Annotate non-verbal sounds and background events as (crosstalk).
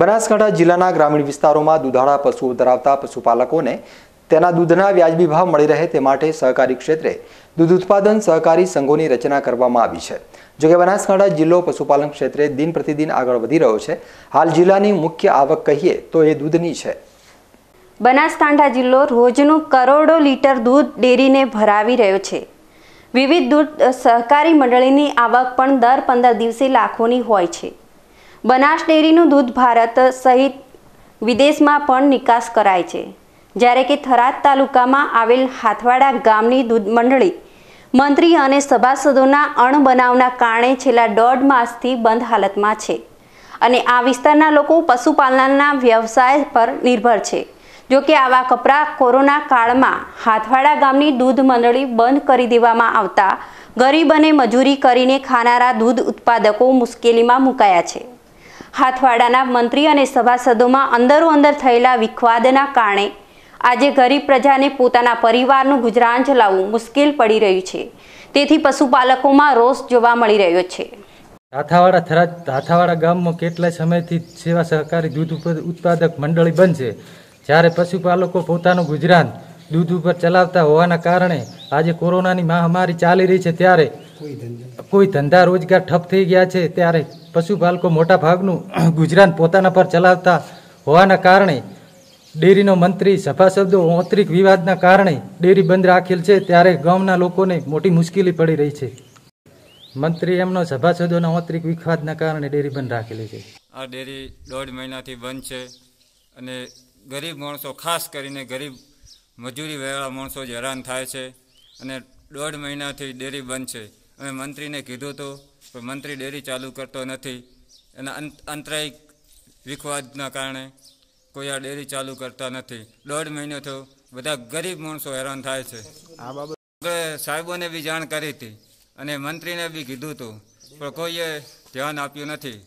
બનાસકાંઠા જિલ્લાના ગ્રામીણ વિસ્તારોમાં દુધાળા પશુઓ ધરાવતા પશુપાલકોને તેના દૂધના વ્યાજબી ભાવ મળી રહે તે માટે સહકારી ક્ષેત્રે દૂધ ઉત્પાદન સહકારી સંઘોની રચના કરવામાં આવી છે જોકે બનાસકાંઠા જિલ્લો પશુપાલન ક્ષેત્રે દિન પ્રતિદિન આગળ વધી રહ્યો છે હાલ જિલ્લાની મુખ્ય આવક કહીએ તો એ દૂધની છે બનાસકાંઠા જિલ્લો રોજનું કરોડો લીટર દૂધ ડેરીને ભરાવી રહ્યો છે વિવિધ દૂધ સહકારી મંડળીની આવક પણ દર પંદર દિવસે લાખોની હોય છે બનાસ ડેરીનું દૂધ ભારત સહિત વિદેશમાં પણ નિકાસ કરાય છે જ્યારે કે થરાદ તાલુકામાં આવેલ હાથવાડા ગામની દૂધ મંડળી મંત્રી અને સભાસદોના અણબનાવના કારણે છેલ્લા દોઢ માસથી બંધ હાલતમાં છે અને આ વિસ્તારના લોકો પશુપાલનના વ્યવસાય પર નિર્ભર છે જોકે આવા કપરા કોરોના કાળમાં હાથવાડા ગામની દૂધ મંડળી બંધ કરી દેવામાં આવતા ગરીબ અને મજૂરી કરીને ખાનારા દૂધ ઉત્પાદકો મુશ્કેલીમાં મુકાયા છે હાથવાડાના મંત્રી અને સભાસદોમાં અંદરો અંદર થયેલા વિખવાદના કારણે આજે ગરીબ પ્રજાને પોતાના પરિવારનું ગુજરાન ચલાવવું મુશ્કેલ પડી રહ્યું છે તેથી પશુપાલકોમાં રોષ જોવા મળી રહ્યો છે હાથાવાડા થરાજ હાથાવાડા ગામમાં કેટલાય સમયથી સેવા સહકારી દૂધ ઉત્પાદક મંડળી બંધ છે જ્યારે પશુપાલકો પોતાનું ગુજરાન દૂધ ઉપર ચલાવતા હોવાના કારણે આજે કોરોનાની મહામારી ચાલી રહી છે ત્યારે કોઈ ધંધા રોજગાર ઠપ થઈ ગયા છે ત્યારે પશુપાલકો મોટા ભાગનું (clears throat) ગુજરાન પોતાના પર ચલાવતા હોવાના કારણે ડેરીનો મંત્રી સભાસદો ઓત્રિક વિવાદના કારણે ડેરી બંધ રાખેલ છે ત્યારે ગામના લોકોને મોટી મુશ્કેલી પડી રહી છે મંત્રી એમનો સભાસદોના ઓત્રિક વિવાદના કારણે ડેરી બંધ રાખેલી છે આ ડેરી દોઢ મહિનાથી બંધ છે અને ગરીબ માણસો ખાસ કરીને ગરીબ મજૂરી વેળા માણસો જ હેરાન થાય છે અને દોઢ મહિનાથી ડેરી બંધ છે અમે મંત્રીને કીધું હતું પણ મંત્રી ડેરી ચાલુ કરતો નથી એના આંતરિક વિખવાદના કારણે કોઈ આ ડેરી ચાલુ કરતા નથી દોઢ મહિનો થયો બધા ગરીબ માણસો હેરાન થાય છે આ બાબત સાહેબોને બી જાણ કરી હતી અને મંત્રીને બી કીધું હતું પણ કોઈએ ધ્યાન આપ્યું નથી